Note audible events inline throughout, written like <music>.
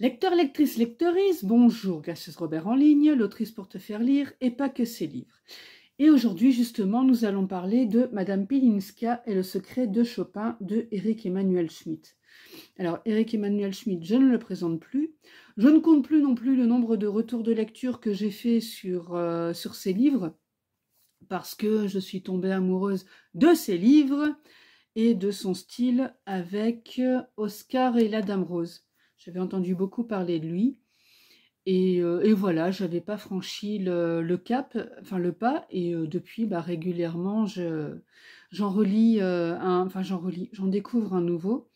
Lecteur, lectrice, lecteurice, bonjour, Cassius Robert en ligne, l'autrice pour te faire lire et pas que ses livres. Et aujourd'hui, justement, nous allons parler de Madame Pilinska et le secret de Chopin de Eric Emmanuel Schmitt. Alors, Eric Emmanuel Schmitt, je ne le présente plus. Je ne compte plus non plus le nombre de retours de lecture que j'ai fait sur, euh, ses sur ces livres, parce que je suis tombée amoureuse de ses livres et de son style avec euh, Oscar et la Dame Rose. J'avais entendu beaucoup parler de lui. Et, euh, voilà, je n'avais pas franchi le, cap, enfin le pas. Et euh, depuis, bah, régulièrement, j'en relis euh, un, enfin j'en relis, j'en découvre un nouveau.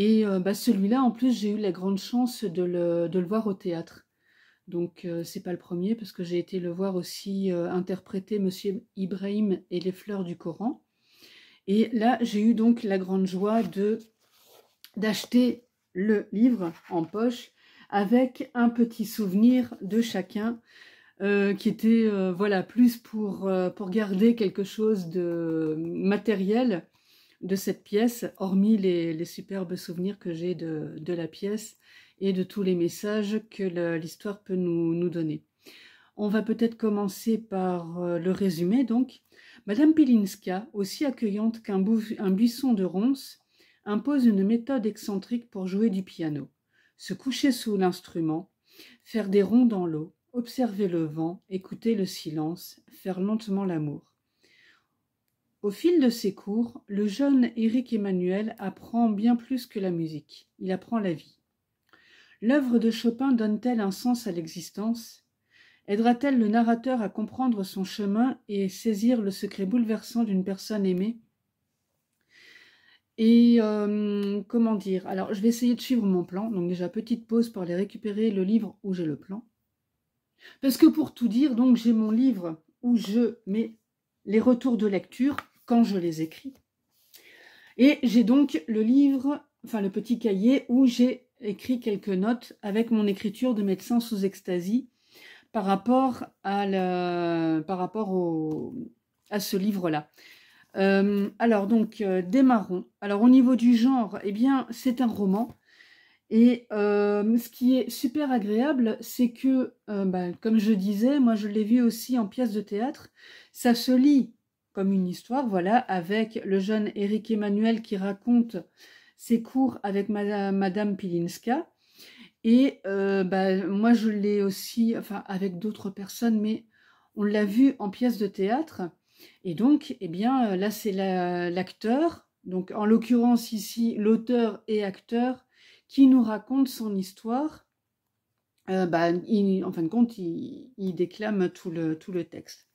Et bah, celui-là, en plus, j'ai eu la grande chance de le, voir au théâtre. Donc ce n'est pas le premier parce que j'ai été le voir aussi interpréter Monsieur Ibrahim et les fleurs du Coran. Et là j'ai eu donc la grande joie de d'acheter le livre en poche avec un petit souvenir de chacun euh, qui était euh, voilà plus pour, euh, pour garder quelque chose de matériel de cette pièce, hormis les, superbes souvenirs que j'ai de, la pièce et de tous les messages que l'histoire peut nous, nous, donner. On va peut-être commencer par le résumé donc. Madame Pilinska, aussi accueillante qu'un buisson de ronces, impose une méthode excentrique pour jouer du piano. Se coucher sous l'instrument, faire des ronds dans l'eau, observer le vent, écouter le silence, faire lentement l'amour. Au fil de ses cours, le jeune Éric Emmanuel apprend bien plus que la musique, il apprend la vie. L'œuvre de Chopin donne-t-elle un sens à l'existence Aidera-t-elle le narrateur à comprendre son chemin et saisir le secret bouleversant d'une personne aimée et euh, comment dire Alors, je vais essayer de suivre mon plan. Donc déjà, petite pause pour aller récupérer le livre où j'ai le plan. Parce que pour tout dire, donc j'ai mon livre où je mets les retours de lecture quand je les écris. Et j'ai donc le livre, enfin le petit cahier où j'ai écrit quelques notes avec mon écriture de médecin sous extasie par rapport à, par rapport à ce livre-là. Euh, alors donc, euh, démarrons. Alors au niveau du genre, eh bien, c'est un roman. Et euh, ce qui est super agréable, c'est que, bah, comme je disais, moi je l'ai vu aussi en pièce de théâtre, ça se lit comme une histoire, voilà, avec le jeune Éric Emmanuel qui raconte ses cours avec Madame, Pilinska. Et bah, moi je l'ai aussi, enfin avec d'autres personnes, mais on l'a vu en pièce de théâtre. Et donc, eh bien, euh, là, c'est l'acteur, donc en l'occurrence ici, l'auteur et acteur, qui nous raconte son histoire. Euh, bah, en fin de compte, il, déclame tout le, texte.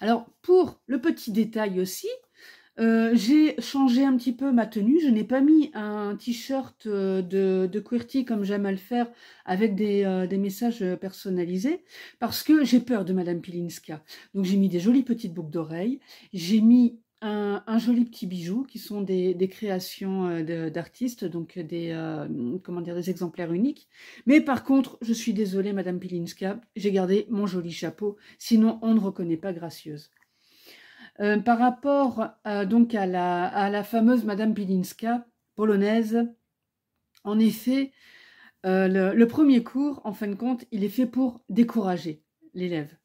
Alors, pour le petit détail aussi, euh, j'ai changé un petit peu ma tenue. Je n'ai pas mis un t-shirt euh, de, de, QWERTY comme j'aime à le faire avec euh, des, messages personnalisés parce que j'ai peur de Madame Pilinska. Donc j'ai mis des jolies petites boucles d'oreilles. J'ai mis un, joli petit bijou qui sont des, créations d'artistes, donc des, comment dire, des exemplaires uniques. Mais par contre, je suis désolée, Madame Pilinska, j'ai gardé mon joli chapeau, sinon on ne reconnaît pas Gracieuse. Euh, par rapport à, donc à la, fameuse Madame Pilinska, polonaise, en effet, euh, le, premier cours, en fin de compte, il est fait pour décourager l'élève.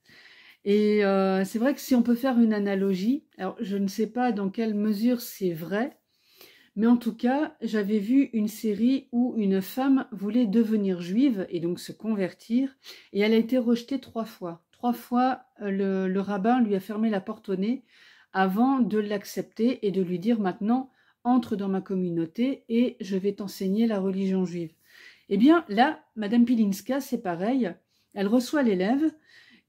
Et euh, c'est vrai que si on peut faire une analogie, alors je ne sais pas dans quelle mesure c'est vrai, mais en tout cas, j'avais vu une série où une femme voulait devenir juive et donc se convertir, et elle a été rejetée trois fois fois, euh, le, rabbin lui a fermé la porte au nez avant de l'accepter et de lui dire maintenant, entre dans ma communauté et je vais t'enseigner la religion juive. Eh bien là, Madame Pilinska, c'est pareil. Elle reçoit l'élève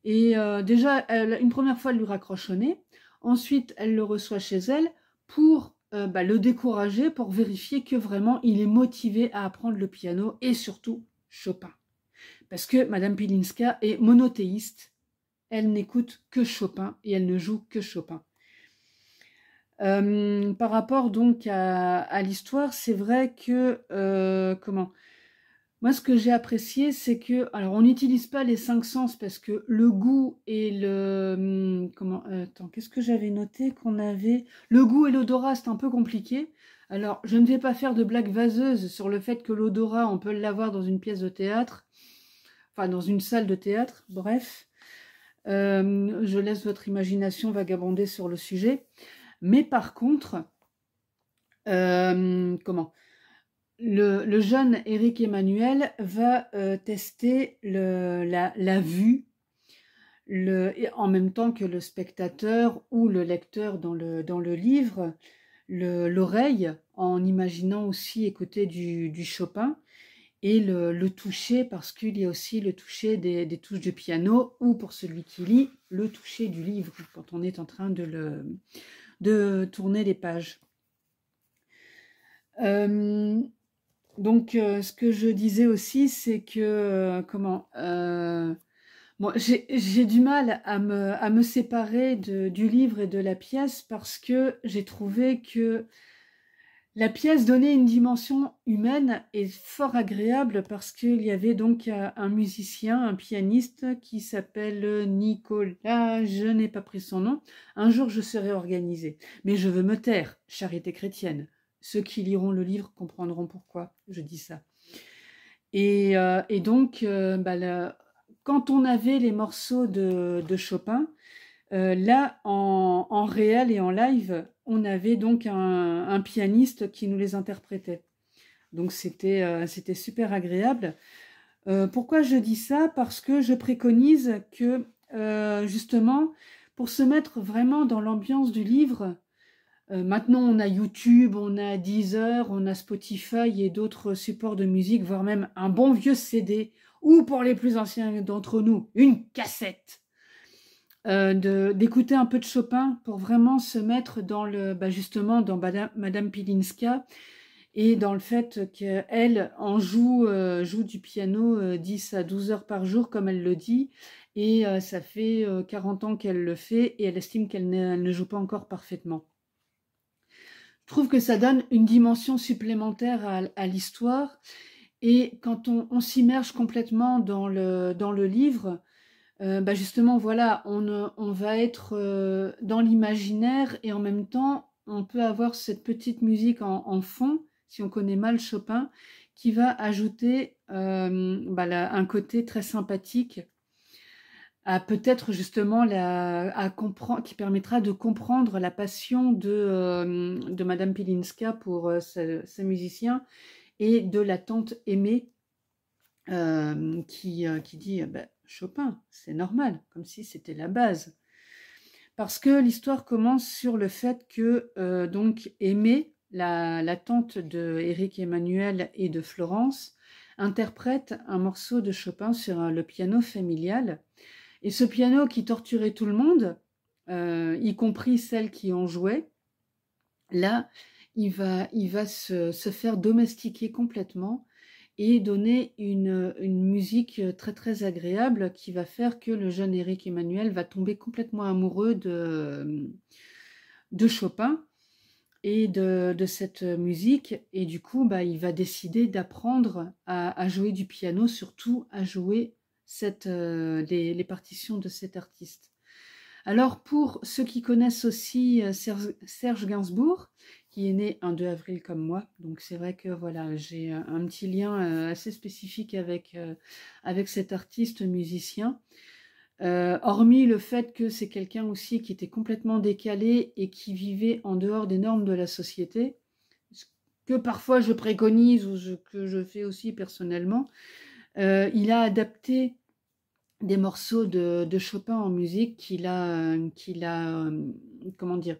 et euh, déjà, une première fois, elle lui raccroche au nez. Ensuite, elle le reçoit chez elle pour euh, bah, le décourager, pour vérifier que vraiment il est motivé à apprendre le piano et surtout Chopin. Parce que Madame Pilinska est monothéiste elle n'écoute que Chopin et elle ne joue que Chopin. Euh, par rapport donc à, l'histoire, c'est vrai que euh, comment Moi, ce que j'ai apprécié, c'est que alors on n'utilise pas les cinq sens parce que le goût et le hmm, comment euh, Attends, qu'est-ce que j'avais noté qu'on avait Le goût et l'odorat, c'est un peu compliqué. Alors, je ne vais pas faire de blague vaseuse sur le fait que l'odorat, on peut l'avoir dans une pièce de théâtre, enfin dans une salle de théâtre, bref. Euh, je laisse votre imagination vagabonder sur le sujet. Mais par contre, euh, comment le, jeune Éric Emmanuel va euh, tester la, vue en même temps que le spectateur ou le lecteur dans le, livre, l'oreille, en imaginant aussi écouter du Chopin et le, le toucher, parce qu'il y a aussi le toucher des, touches de piano, ou pour celui qui lit, le toucher du livre, quand on est en train de, le, de tourner les pages. Euh, donc, euh, ce que je disais aussi, c'est que, euh, comment, moi j'ai du mal à me, à me séparer du livre et de la pièce parce que j'ai trouvé que la pièce donnait une dimension humaine et fort agréable parce qu'il y avait donc euh, un musicien, un pianiste qui s'appelle Nicolas, je n'ai pas pris son nom. Un jour je serai organisé. Mais je veux me taire, charité chrétienne. Ceux qui liront le livre comprendront pourquoi je dis ça. Et, euh, donc, euh, bah, quand on avait les morceaux de Chopin, euh, là, en, réel et en live, on avait donc un, pianiste qui nous les interprétait. Donc c'était euh, super agréable. Euh, pourquoi je dis ça Parce que je préconise que justement, pour se mettre vraiment dans l'ambiance du livre, maintenant on a YouTube, on a Deezer, on a Spotify et d'autres supports de musique, voire même un bon vieux CD, ou pour les plus anciens d'entre nous, une cassette. Euh, d'écouter un peu de Chopin pour vraiment se mettre dans le, bah, justement, dans Madame, Pilinska et dans le fait qu'elle en euh, joue, du piano 10 euh, à 12 heures par jour, comme elle le dit. Et ça fait 40 ans qu'elle le fait et elle estime qu'elle ne joue pas encore parfaitement. Je trouve que ça donne une dimension supplémentaire à, l'histoire. Et quand on, s'immerge complètement dans le livre, euh, bah, justement, voilà, on, euh, va être euh, dans l'imaginaire et en même temps, on peut avoir cette petite musique en, fond, si on connaît mal Chopin, qui va ajouter bah, un côté très sympathique à peut-être justement la, qui permettra de comprendre la passion de, Madame Pilinska pour ses, musiciens et de la tante aimée qui, dit bah, Chopin, c'est normal, comme si c'était la base. Parce que l'histoire commence sur le fait que euh, donc Aimée, la, tante de Éric Emmanuel et de Florence, interprète un morceau de Chopin sur euh, le piano familial. Et ce piano qui torturait tout le monde, euh, y compris celles qui en jouaient, là, il va, il va se faire domestiquer complètement et donner une, musique très très agréable qui va faire que le jeune Eric Emmanuel va tomber complètement amoureux de, de Chopin et de, cette musique et du coup bah, il va décider d'apprendre à, jouer du piano, surtout à jouer cette, euh, les, partitions de cet artiste. Alors pour ceux qui connaissent aussi euh, Serge Gainsbourg, qui est né un 2 avril comme moi. Donc c'est vrai que voilà, j'ai un petit lien euh, assez spécifique avec, euh, avec cet artiste musicien. Euh, hormis le fait que c'est quelqu'un aussi qui était complètement décalé et qui vivait en dehors des normes de la société, ce que parfois je préconise ou ce que je fais aussi personnellement, il a adapté des morceaux de, de Chopin en musique qu'il a, qu'il a, comment dire,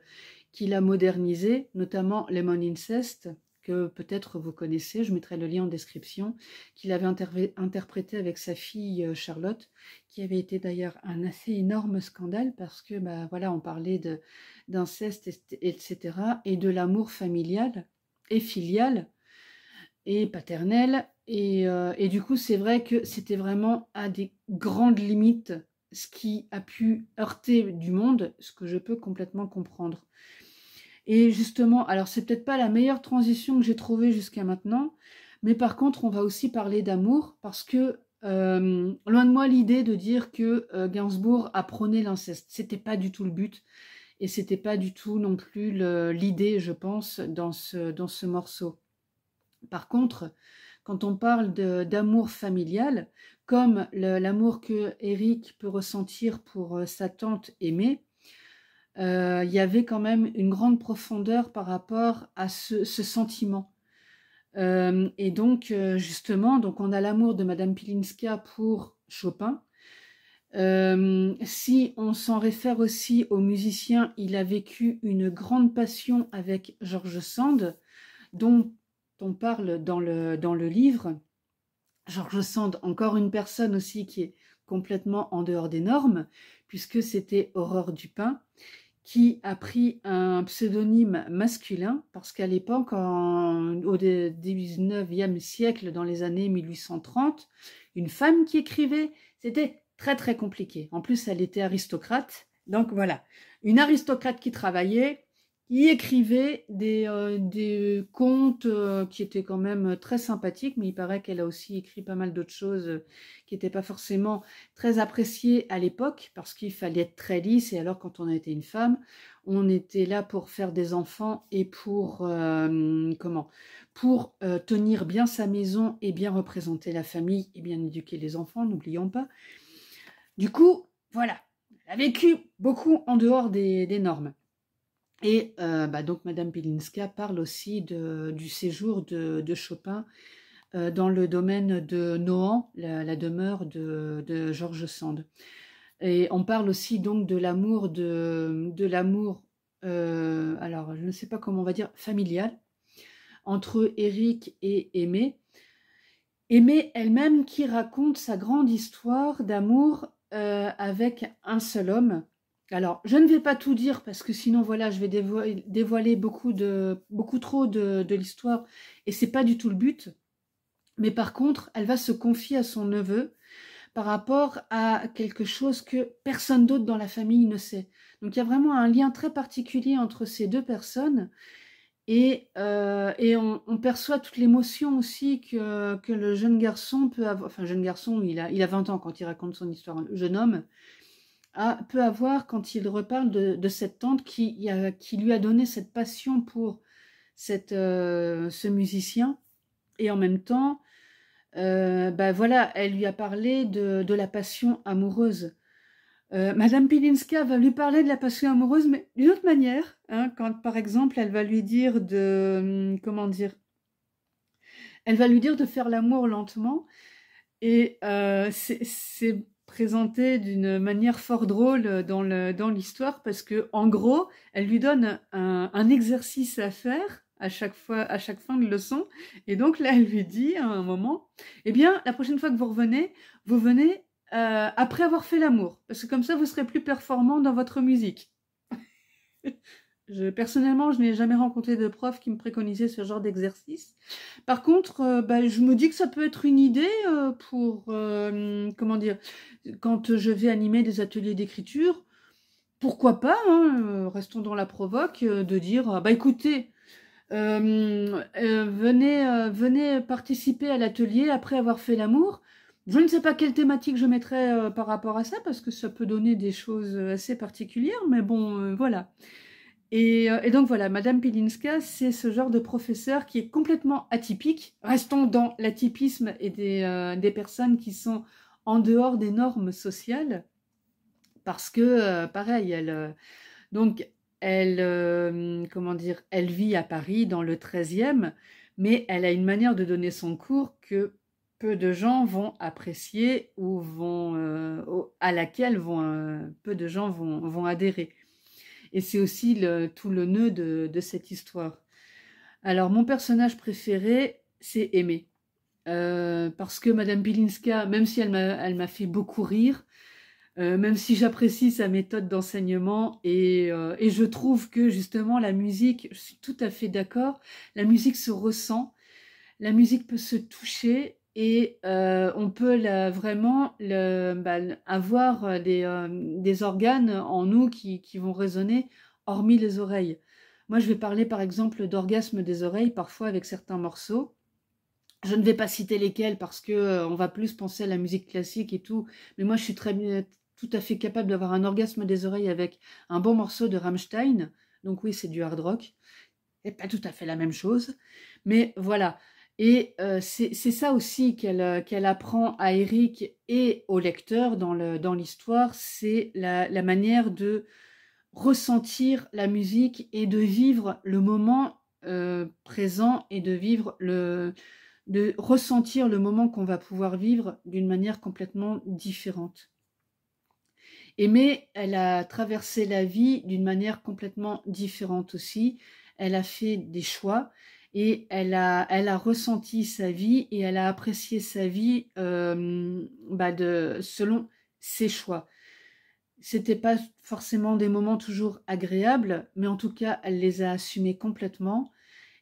qu'il a modernisé, notamment Lemon Incest, que peut-être vous connaissez, je mettrai le lien en description, qu'il avait interprété avec sa fille euh, Charlotte, qui avait été d'ailleurs un assez énorme scandale parce que, bah, voilà, on parlait d'inceste, etc., et de l'amour familial et filial et paternel. Et, euh, et du coup, c'est vrai que c'était vraiment à des grandes limites ce qui a pu heurter du monde, ce que je peux complètement comprendre. Et justement, alors c'est peut-être pas la meilleure transition que j'ai trouvée jusqu'à maintenant, mais par contre, on va aussi parler d'amour parce que euh, loin de moi l'idée de dire que euh, Gainsbourg apprenait l'inceste, c'était pas du tout le but et c'était pas du tout non plus l'idée, je pense, dans ce, dans ce morceau. Par contre, quand on parle d'amour familial, comme l'amour que Eric peut ressentir pour euh, sa tante aimée, euh, il y avait quand même une grande profondeur par rapport à ce, sentiment. Euh, et donc, euh, justement, donc on a l'amour de Madame Pilinska pour Chopin. si on s'en réfère aussi au musicien, il a vécu une grande passion avec Georges Sand, dont on parle dans le, dans le livre. Georges Sand, encore une personne aussi qui est complètement en dehors des normes, puisque c'était Aurore Dupin qui a pris un pseudonyme masculin, parce qu'à l'époque, au 19e siècle, dans les années 1830, une femme qui écrivait, c'était très très compliqué. En plus, elle était aristocrate. Donc voilà, une aristocrate qui travaillait, il écrivait des, euh, euh, contes euh, qui étaient quand même très sympathiques, mais il paraît qu'elle a aussi écrit pas mal d'autres choses qui n'étaient pas forcément très appréciées à l'époque, parce qu'il fallait être très lisse, et alors quand on a été une femme, on était là pour faire des enfants et pour, comment, pour tenir bien sa maison et bien représenter la famille et bien éduquer les enfants, n'oublions pas. Du coup, voilà, elle a vécu beaucoup en dehors des normes. Et euh, bah, donc Madame Pilinska parle aussi du séjour de, Chopin euh, dans le domaine de Nohant, la, demeure de, de Georges Sand. Et on parle aussi donc de l'amour de, l'amour, euh, alors je ne sais pas comment on va dire, familial, entre Eric et Aimée Aimée elle-même qui raconte sa grande histoire d'amour avec un seul homme, alors, je ne vais pas tout dire parce que sinon, voilà, je vais dévoiler, beaucoup, de, beaucoup trop de, l'histoire et c'est pas du tout le but. Mais par contre, elle va se confier à son neveu par rapport à quelque chose que personne d'autre dans la famille ne sait. Donc, il y a vraiment un lien très particulier entre ces deux personnes et, euh, et on, perçoit toute l'émotion aussi que, le jeune garçon peut avoir. Enfin, jeune garçon, il a, il a 20 ans quand il raconte son histoire, le jeune homme peut avoir quand il reparle de, cette tante qui, lui a donné cette passion pour euh, ce musicien. Et en même temps, euh, bah voilà, elle lui a parlé de, la passion amoureuse. Euh, Madame Pilinska va lui parler de la passion amoureuse, mais d'une autre manière, hein, quand par exemple elle va lui dire de. Hum, comment dire Elle va lui dire de faire l'amour lentement, et c'est présentée d'une manière fort drôle dans l'histoire dans parce que en gros, elle lui donne un, exercice à faire à chaque fois, à chaque fin de leçon. Et donc là, elle lui dit à un moment, eh bien, la prochaine fois que vous revenez, vous venez euh, après avoir fait l'amour, parce que comme ça, vous serez plus performant dans votre musique personnellement, je n'ai jamais rencontré de prof qui me préconisait ce genre d'exercice. Par contre, euh, bah, je me dis que ça peut être une idée euh, pour, euh, comment dire, quand je vais animer des ateliers d'écriture, pourquoi pas, hein, restons dans la provoque, de dire, ah, bah écoutez, venez, venez participer à l'atelier après avoir fait l'amour. Je ne sais pas quelle thématique je mettrais par rapport à ça, parce que ça peut donner des choses assez particulières, mais bon, voilà. Euh, et, donc voilà, Madame Pilinska, c'est ce genre de professeur qui est complètement atypique. Restons dans l'atypisme et des, euh, personnes qui sont en dehors des normes sociales, parce que, euh, pareil, elle, donc, elle, comment dire, elle vit à Paris dans le 13e, mais elle a une manière de donner son cours que peu de gens vont apprécier ou vont, à laquelle vont, peu de gens vont adhérer. Et c'est aussi tout le nœud de, cette histoire. Alors, mon personnage préféré, c'est Aimé. Euh, parce que Madame Bilinska, même si elle m'a fait beaucoup rire, euh, même si j'apprécie sa méthode d'enseignement et, euh, et, je trouve que justement la musique, je suis tout à fait d'accord, la musique se ressent, la musique peut se toucher et euh, on peut vraiment bah, avoir euh, euh, des, organes en nous qui, vont résonner hormis les oreilles. Moi, je vais parler par exemple d'orgasme des oreilles parfois avec certains morceaux. Je ne vais pas citer lesquels parce que on va plus penser à la musique classique et tout, mais moi je suis très tout à fait capable d'avoir un orgasme des oreilles avec un bon morceau de Rammstein. Donc oui, c'est du hard rock. Et pas tout à fait la même chose, mais voilà. Et euh, c'est ça aussi euh, qu'elle apprend à Eric et au lecteur dans l'histoire, c'est la, manière de ressentir la musique et de vivre le moment euh, présent et de vivre le de ressentir le moment qu'on va pouvoir vivre d'une manière complètement différente. Aimée, elle a traversé la vie d'une manière complètement différente aussi. Elle a fait des choix, et elle a, elle a ressenti sa vie et elle a apprécié sa vie euh, bah, selon ses choix. C'était pas forcément des moments toujours agréables, mais en tout cas, elle les a assumés complètement.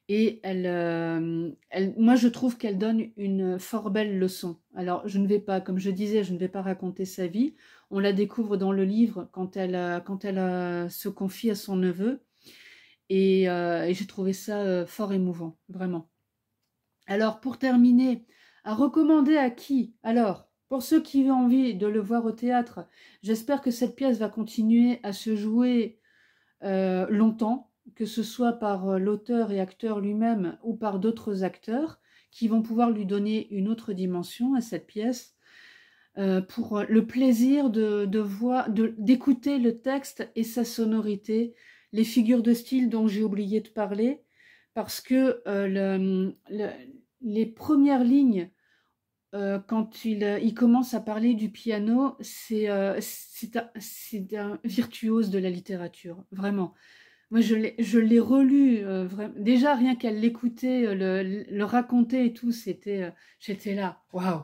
Et euh, elle, moi, je trouve qu'elle donne une fort belle leçon. Alors, je ne vais pas, comme je disais, je ne vais pas raconter sa vie. On la découvre dans le livre quand elle, euh, quand elle se confie à son neveu. Euh, et, j'ai trouvé ça euh, fort émouvant, vraiment. Alors, pour terminer, à recommander à qui Alors, pour ceux qui ont envie de le voir au théâtre, j'espère que cette pièce va continuer à se jouer euh, longtemps, que ce soit par l'auteur et acteur lui-même ou par d'autres acteurs qui vont pouvoir lui donner une autre dimension à cette pièce. pour le plaisir de d'écouter de le texte et sa sonorité les figures de style dont j'ai oublié de parler, parce que euh, les premières lignes, euh, quand il, euh, il, commence à parler du piano, c'est un, virtuose de la littérature, vraiment. Moi, je l'ai relu, déjà rien qu'à l'écouter, le, raconter et tout, c'était, j'étais là, waouh.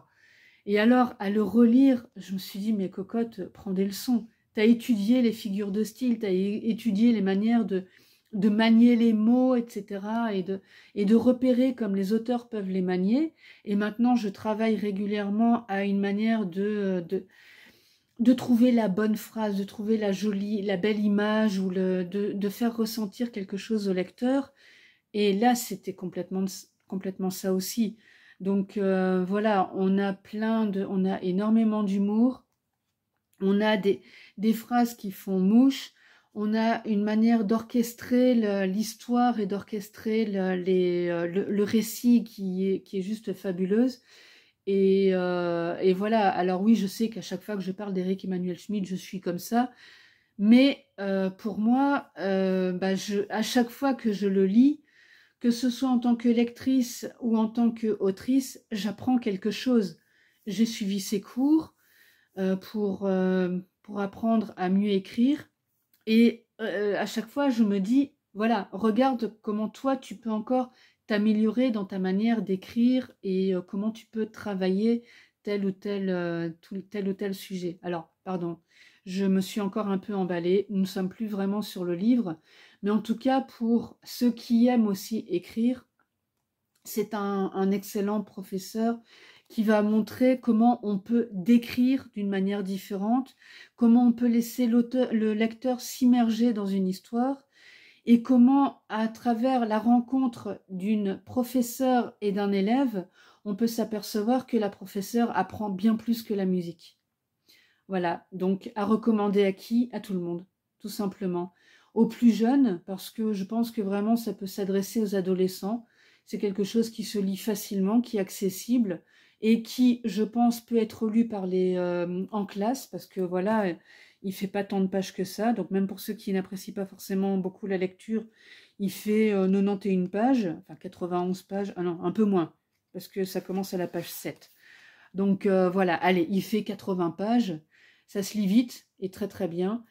Et alors, à le relire, je me suis dit, mais cocottes prends des leçons tu as étudié les figures de style, tu as étudié les manières de, de manier les mots, etc., et de, et de repérer comme les auteurs peuvent les manier. Et maintenant, je travaille régulièrement à une manière de, de, de trouver la bonne phrase, de trouver la jolie, la belle image, ou le, de, faire ressentir quelque chose au lecteur. Et là, c'était complètement, complètement ça aussi. Donc euh, voilà, on a plein de, on a énormément d'humour, on a des, phrases qui font mouche, on a une manière d'orchestrer l'histoire et d'orchestrer le, euh, récit qui est, juste fabuleuse. Euh, et, voilà, alors oui, je sais qu'à chaque fois que je parle d'Eric Emmanuel Schmitt, je suis comme ça. Mais euh, pour moi, bah, à chaque fois que je le lis, que ce soit en tant que lectrice ou en tant qu'autrice, j'apprends quelque chose. J'ai suivi ses cours, euh, pour, euh, pour apprendre à mieux écrire. Et euh, à chaque fois, je me dis, voilà, regarde comment toi, tu peux encore t'améliorer dans ta manière d'écrire et comment tu peux travailler tel ou tel, ou tel sujet. Alors, pardon, je me suis encore un peu emballée. Nous ne sommes plus vraiment sur le livre. Mais en tout cas, pour ceux qui aiment aussi écrire, c'est un, excellent professeur qui va montrer comment on peut décrire d'une manière différente, comment on peut laisser le lecteur s'immerger dans une histoire et comment, à travers la rencontre d'une professeure et d'un élève, on peut s'apercevoir que la professeure apprend bien plus que la musique. Voilà, donc à recommander à qui À tout le monde, tout simplement. Aux plus jeunes, parce que je pense que vraiment ça peut s'adresser aux adolescents. C'est quelque chose qui se lit facilement, qui est accessible, et qui, je pense, peut être lu par les euh, en classe parce que voilà, il fait pas tant de pages que ça. Donc même pour ceux qui n'apprécient pas forcément beaucoup la lecture, il fait 91 euh, pages, enfin 91 pages, ah non, un peu moins parce que ça commence à la page 7. Donc euh, voilà, allez, il fait 80 pages, ça se lit vite et très très bien.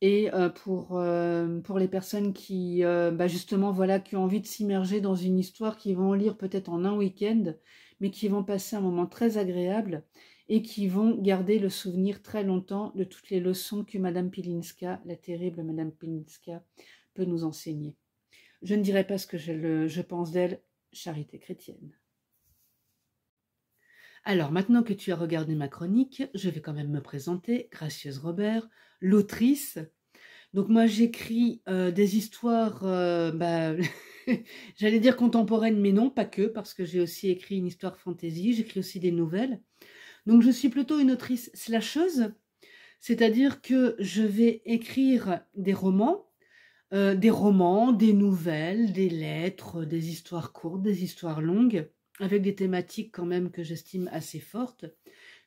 Et euh, pour, euh, pour les personnes qui, euh, bah, justement, voilà, qui ont envie de s'immerger dans une histoire, qui vont lire peut-être en un week-end, mais qui vont passer un moment très agréable et qui vont garder le souvenir très longtemps de toutes les leçons que Madame Pilinska, la terrible Madame Pilinska, peut nous enseigner. Je ne dirai pas ce que je pense d'elle, charité chrétienne. Alors, maintenant que tu as regardé ma chronique, je vais quand même me présenter, Gracieuse Robert, l'autrice. Donc moi j'écris euh, des histoires, euh, bah, <laughs> j'allais dire contemporaines, mais non, pas que, parce que j'ai aussi écrit une histoire fantaisie, j'écris aussi des nouvelles. Donc je suis plutôt une autrice slasheuse, c'est-à-dire que je vais écrire des romans, euh, des romans, des nouvelles, des lettres, des histoires courtes, des histoires longues, avec des thématiques quand même que j'estime assez fortes.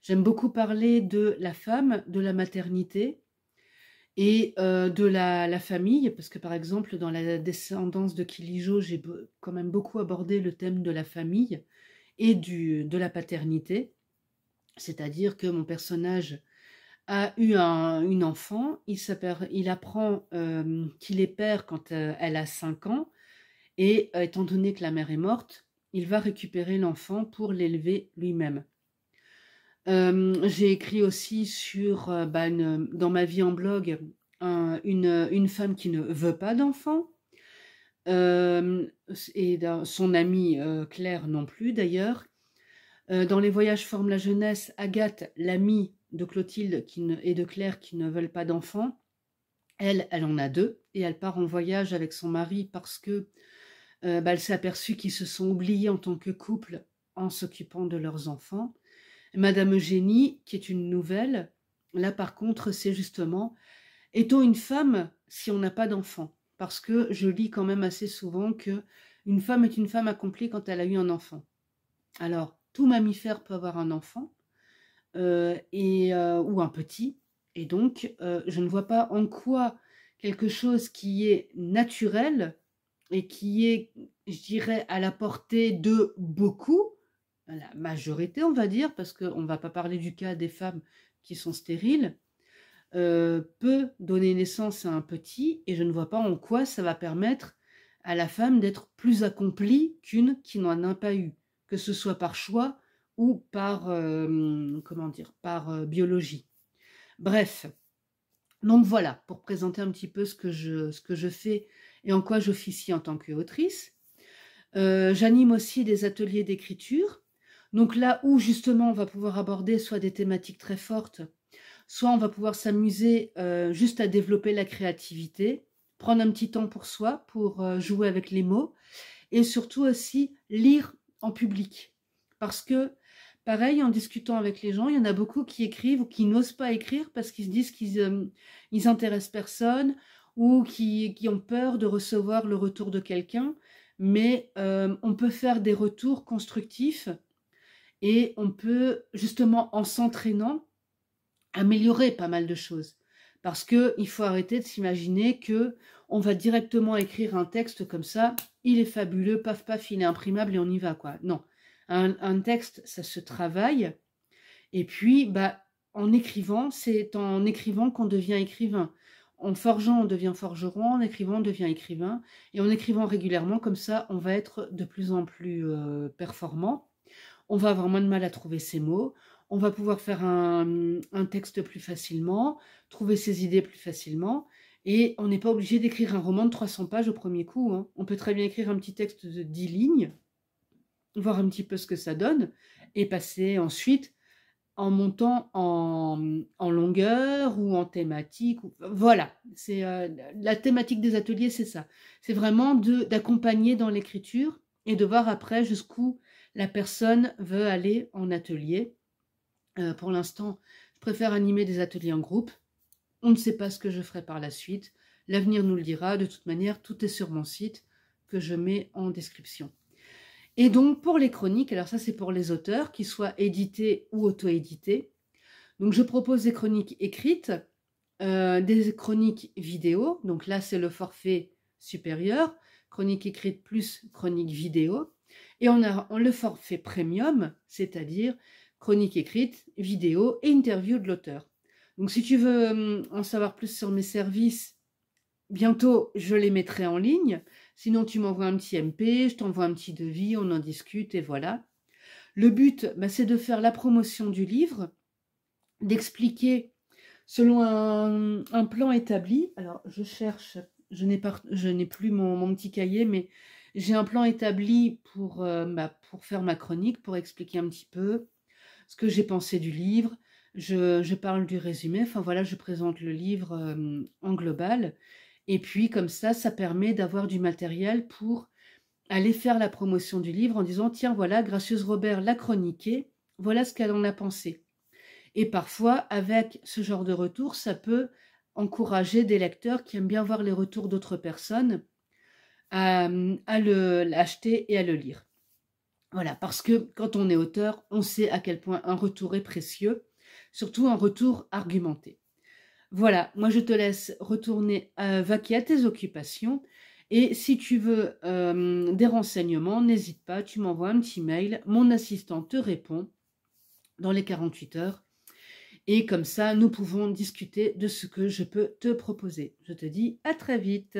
J'aime beaucoup parler de la femme, de la maternité, et euh, de la, famille, parce que par exemple dans la descendance de Kilijo, j'ai quand même beaucoup abordé le thème de la famille et du, de la paternité, c'est-à-dire que mon personnage a eu un, enfant, il, il apprend euh, qu'il est père quand euh, elle a 5 ans, et étant donné que la mère est morte, il va récupérer l'enfant pour l'élever lui-même. Euh, j'ai écrit aussi sur, euh, bah, dans ma vie en blog, une, femme qui ne veut pas d'enfants euh, et son amie Claire non plus d'ailleurs. dans Les voyages forment la jeunesse, Agathe, l'amie de Clotilde qui et de Claire qui ne veulent pas d'enfants elle, elle en a deux et elle part en voyage avec son mari parce que bah, elle s'est aperçue qu'ils se sont oubliés en tant que couple en s'occupant de leurs enfants. Madame Eugénie, qui est une nouvelle, là par contre, c'est justement est-on une femme si on n'a pas d'enfant Parce que je lis quand même assez souvent que une femme est une femme accomplie quand elle a eu un enfant. Alors, tout mammifère peut avoir un enfant euh, et, euh, ou un petit, et donc euh, je ne vois pas en quoi quelque chose qui est naturel et qui est, je dirais, à la portée de beaucoup, la majorité, on va dire, parce qu'on ne va pas parler du cas des femmes qui sont stériles, euh, peut donner naissance à un petit, et je ne vois pas en quoi ça va permettre à la femme d'être plus accomplie qu'une qui n'en a pas eu, que ce soit par choix ou par, euh, comment dire, par euh, biologie. Bref, donc voilà, pour présenter un petit peu ce que je, ce que je fais et en quoi j'officie en tant qu'autrice. J'anime aussi des ateliers d'écriture donc là où justement on va pouvoir aborder soit des thématiques très fortes, soit on va pouvoir s'amuser euh, juste à développer la créativité, prendre un petit temps pour soi, pour euh, jouer avec les mots, et surtout aussi lire en public. Parce que, pareil, en discutant avec les gens, il y en a beaucoup qui écrivent ou qui n'osent pas écrire parce qu'ils se disent qu'ils euh, intéressent personne ou qui, qui ont peur de recevoir le retour de quelqu'un. Mais on peut faire des retours constructifs et on peut justement en s'entraînant améliorer pas mal de choses. Parce qu'il faut arrêter de s'imaginer que on va directement écrire un texte comme ça, il est fabuleux, paf paf, il est imprimable et on y va quoi. Non, un, texte ça se travaille. Et puis bah en écrivant, c'est en écrivant qu'on devient écrivain. En forgeant, on devient forgeron, en écrivant, on devient écrivain. Et en écrivant régulièrement, comme ça, on va être de plus en plus euh, performant on va avoir moins de mal à trouver ses mots, on va pouvoir faire un, texte plus facilement, trouver ses idées plus facilement. Et on n'est pas obligé d'écrire un roman de 300 pages au premier coup. Hein. On peut très bien écrire un petit texte de 10 lignes, voir un petit peu ce que ça donne, et passer ensuite en montant en, longueur ou en thématique. voilà, c'est euh, la thématique des ateliers, c'est ça. C'est vraiment d'accompagner dans l'écriture et de voir après jusqu'où la personne veut aller en atelier. Euh, pour l'instant, je préfère animer des ateliers en groupe. On ne sait pas ce que je ferai par la suite. L'avenir nous le dira. De toute manière, tout est sur mon site que je mets en description. Et donc, pour les chroniques, alors ça, c'est pour les auteurs, qu'ils soient édités ou auto-édités. Donc, je propose des chroniques écrites, euh, des chroniques vidéo. Donc là, c'est le forfait supérieur. Chronique écrite plus chronique vidéo. Et on a on le forfait premium, c'est-à-dire chronique écrite, vidéo et interview de l'auteur. Donc si tu veux hum, en savoir plus sur mes services, bientôt je les mettrai en ligne. Sinon tu m'envoies un petit MP, je t'envoie un petit devis, on en discute et voilà. Le but, bah, c'est de faire la promotion du livre, d'expliquer selon un, plan établi. Alors je cherche, je n'ai plus mon petit cahier, mais j'ai un plan établi pour, euh, bah, pour faire ma chronique, pour expliquer un petit peu ce que j'ai pensé du livre. Je, parle du résumé, enfin voilà, je présente le livre euh, en global. Et puis comme ça, ça permet d'avoir du matériel pour aller faire la promotion du livre en disant, tiens, voilà, Gracieuse Robert l'a chroniqué, voilà ce qu'elle en a pensé. Et parfois, avec ce genre de retour, ça peut encourager des lecteurs qui aiment bien voir les retours d'autres personnes euh, à, l'acheter et à le lire. Voilà, parce que quand on est auteur, on sait à quel point un retour est précieux, surtout un retour argumenté. Voilà, moi je te laisse retourner, à, vaquer à tes occupations. Et si tu veux euh, des renseignements, n'hésite pas, tu m'envoies un petit mail, mon assistant te répond dans les 48 heures. Et comme ça, nous pouvons discuter de ce que je peux te proposer. Je te dis à très vite.